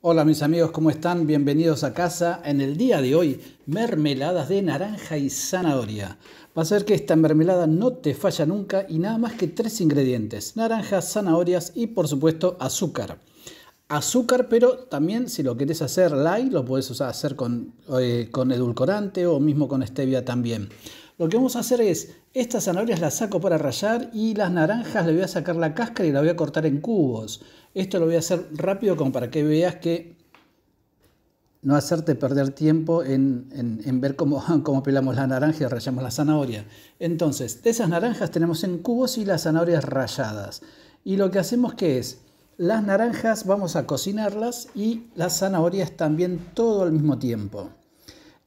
Hola mis amigos, ¿cómo están? Bienvenidos a casa. En el día de hoy, mermeladas de naranja y zanahoria. Va a ser que esta mermelada no te falla nunca y nada más que tres ingredientes, naranjas, zanahorias y por supuesto azúcar. Azúcar, pero también si lo querés hacer light, lo puedes hacer con, eh, con edulcorante o mismo con stevia también. Lo que vamos a hacer es, estas zanahorias las saco para rallar y las naranjas le voy a sacar la cáscara y la voy a cortar en cubos. Esto lo voy a hacer rápido como para que veas que no hacerte perder tiempo en, ver cómo, cómo, pelamos la naranja y rayamos la zanahoria. Entonces, esas naranjas tenemos en cubos y las zanahorias rayadas. Y lo que hacemos que es, las naranjas vamos a cocinarlas y las zanahorias también todo al mismo tiempo.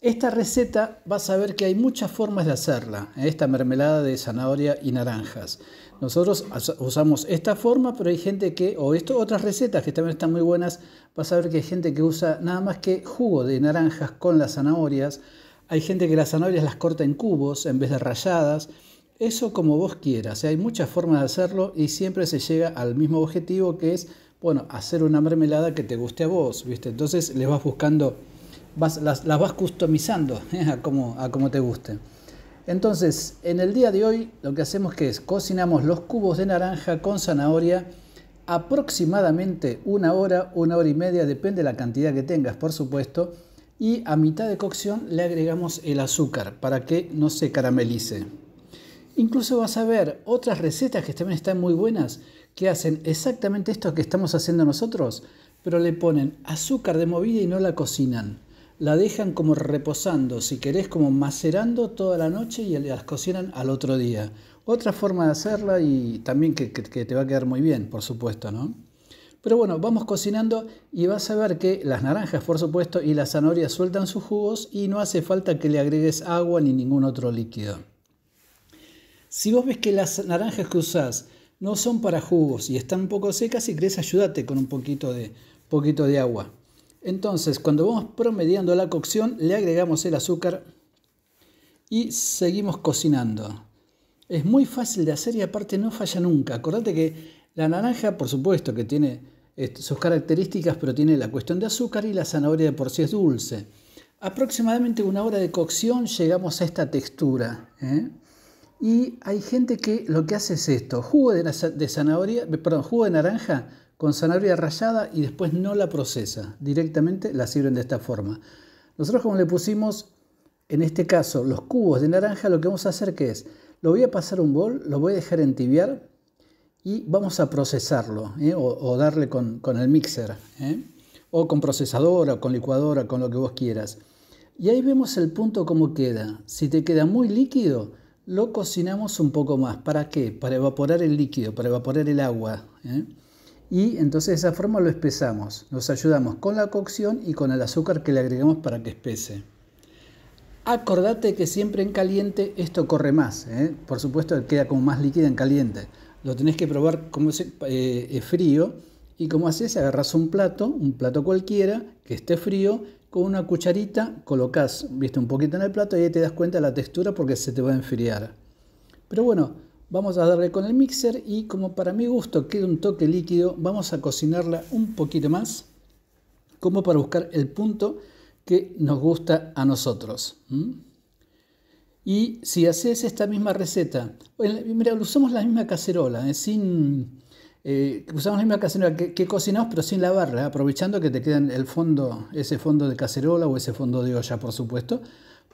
Esta receta vas a ver que hay muchas formas de hacerla, ¿eh? esta mermelada de zanahoria y naranjas. Nosotros usamos esta forma, pero hay gente que, o esto, otras recetas que también están muy buenas, vas a ver que hay gente que usa nada más que jugo de naranjas con las zanahorias, hay gente que las zanahorias las corta en cubos en vez de rayadas, eso como vos quieras, ¿eh? hay muchas formas de hacerlo y siempre se llega al mismo objetivo que es, bueno, hacer una mermelada que te guste a vos, ¿viste? Entonces le vas buscando las, vas customizando eh, a, como, te guste. Entonces, en el día de hoy lo que hacemos que es cocinamos los cubos de naranja con zanahoria aproximadamente una hora, una hora y media, depende de la cantidad que tengas, por supuesto, y a mitad de cocción le agregamos el azúcar para que no se caramelice. Incluso vas a ver otras recetas que también están muy buenas, que hacen exactamente esto que estamos haciendo nosotros, pero le ponen azúcar de movida y no la cocinan la dejan como reposando, si querés, como macerando toda la noche y las cocinan al otro día. Otra forma de hacerla y también que, te va a quedar muy bien, por supuesto, ¿no? Pero bueno, vamos cocinando y vas a ver que las naranjas, por supuesto, y las zanahorias sueltan sus jugos y no hace falta que le agregues agua ni ningún otro líquido. Si vos ves que las naranjas que usás no son para jugos y están un poco secas, si querés ayúdate con un poquito de, poquito de agua. Entonces, cuando vamos promediando la cocción, le agregamos el azúcar y seguimos cocinando. Es muy fácil de hacer y aparte no falla nunca. Acordate que la naranja, por supuesto, que tiene sus características, pero tiene la cuestión de azúcar y la zanahoria de por sí es dulce. Aproximadamente una hora de cocción llegamos a esta textura. ¿eh? Y hay gente que lo que hace es esto, jugo de, zanahoria, jugo de naranja con zanahoria rallada y después no la procesa, directamente la sirven de esta forma. Nosotros como le pusimos, en este caso, los cubos de naranja, lo que vamos a hacer que es, lo voy a pasar un bol, lo voy a dejar entibiar y vamos a procesarlo ¿eh? o, darle con, el mixer ¿eh? o con procesadora, con licuadora, con lo que vos quieras. Y ahí vemos el punto cómo queda. Si te queda muy líquido, lo cocinamos un poco más. ¿Para qué? Para evaporar el líquido, para evaporar el agua. ¿eh? y entonces de esa forma lo espesamos. Nos ayudamos con la cocción y con el azúcar que le agregamos para que espese. Acordate que siempre en caliente esto corre más, ¿eh? por supuesto queda como más líquida en caliente. Lo tenés que probar como es eh, frío y como haces, agarras un plato, un plato cualquiera que esté frío, con una cucharita colocas, viste, un poquito en el plato y ahí te das cuenta de la textura porque se te va a enfriar. Pero bueno, Vamos a darle con el mixer y como para mi gusto queda un toque líquido, vamos a cocinarla un poquito más como para buscar el punto que nos gusta a nosotros. Y si haces esta misma receta, usamos la misma cacerola, ¿eh? sin, eh, usamos la misma cacerola que, cocinamos, pero sin lavarla, aprovechando que te quedan el fondo, ese fondo de cacerola o ese fondo de olla, por supuesto.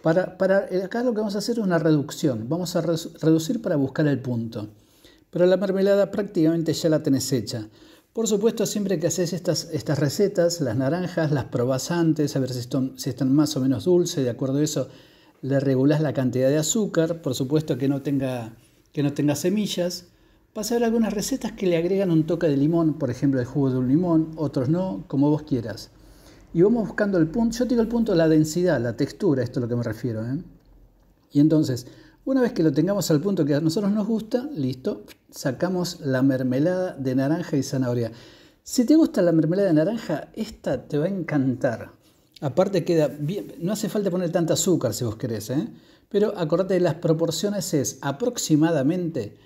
Para, eh, acá lo que vamos a hacer es una reducción. Vamos a reducir para buscar el punto. Pero la mermelada prácticamente ya la tenés hecha. Por supuesto, siempre que haces estas, recetas, las naranjas, las probas antes, a ver si están, más o menos dulces. De acuerdo a eso, le regulás la cantidad de azúcar. Por supuesto que no tenga, que no tenga semillas. Vas a ver algunas recetas que le agregan un toque de limón, por ejemplo, el jugo de un limón, otros no, como vos quieras y vamos buscando el punto, yo digo el punto, la densidad, la textura, esto es lo que me refiero. ¿eh? Y entonces, una vez que lo tengamos al punto que a nosotros nos gusta, listo, sacamos la mermelada de naranja y zanahoria. Si te gusta la mermelada de naranja, esta te va a encantar. Aparte queda bien, no hace falta poner tanta azúcar si vos querés, ¿eh? pero acordate de las proporciones es aproximadamente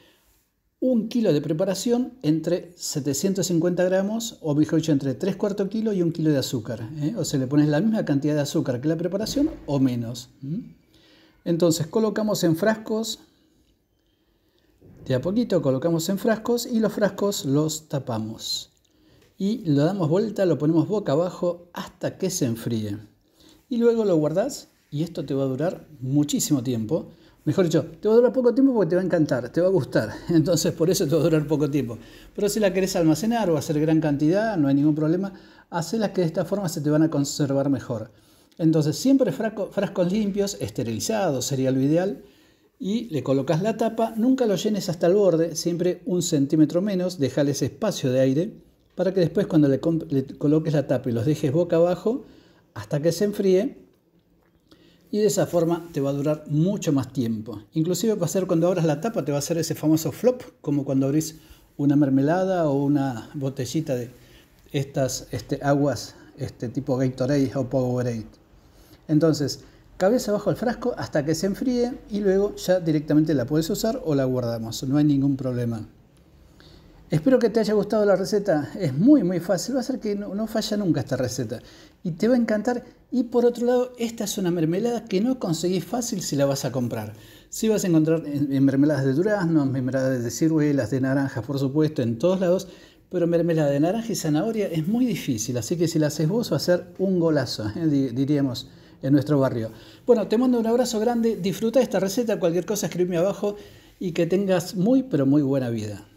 un kilo de preparación entre 750 gramos, o mejor dicho, entre 3 cuartos kilo y un kilo de azúcar. ¿eh? O se le pones la misma cantidad de azúcar que la preparación o menos. Entonces colocamos en frascos, de a poquito colocamos en frascos y los frascos los tapamos. Y lo damos vuelta, lo ponemos boca abajo hasta que se enfríe. Y luego lo guardás y esto te va a durar muchísimo tiempo Mejor dicho, te va a durar poco tiempo porque te va a encantar, te va a gustar. Entonces, por eso te va a durar poco tiempo. Pero si la querés almacenar o hacer gran cantidad, no hay ningún problema. Hacelas que de esta forma se te van a conservar mejor. Entonces, siempre frascos limpios, esterilizados sería lo ideal. Y le colocas la tapa, nunca lo llenes hasta el borde, siempre un centímetro menos, dejales espacio de aire para que después cuando le, le coloques la tapa y los dejes boca abajo, hasta que se enfríe, y de esa forma te va a durar mucho más tiempo. Inclusive va a ser cuando abras la tapa, te va a hacer ese famoso flop, como cuando abrís una mermelada o una botellita de estas este, aguas este, tipo Gatorade o Powerade. Entonces, cabeza abajo el frasco hasta que se enfríe y luego ya directamente la puedes usar o la guardamos, no hay ningún problema. Espero que te haya gustado la receta, es muy muy fácil, va a ser que no, falla nunca esta receta y te va a encantar. Y por otro lado, esta es una mermelada que no conseguís fácil si la vas a comprar. Si vas a encontrar en, mermeladas de durazno, mermeladas de ciruelas, de naranja, por supuesto, en todos lados, pero mermelada de naranja y zanahoria es muy difícil, así que si la haces vos va a ser un golazo, ¿eh? diríamos en nuestro barrio. Bueno, te mando un abrazo grande, disfruta esta receta, cualquier cosa escribime abajo y que tengas muy pero muy buena vida.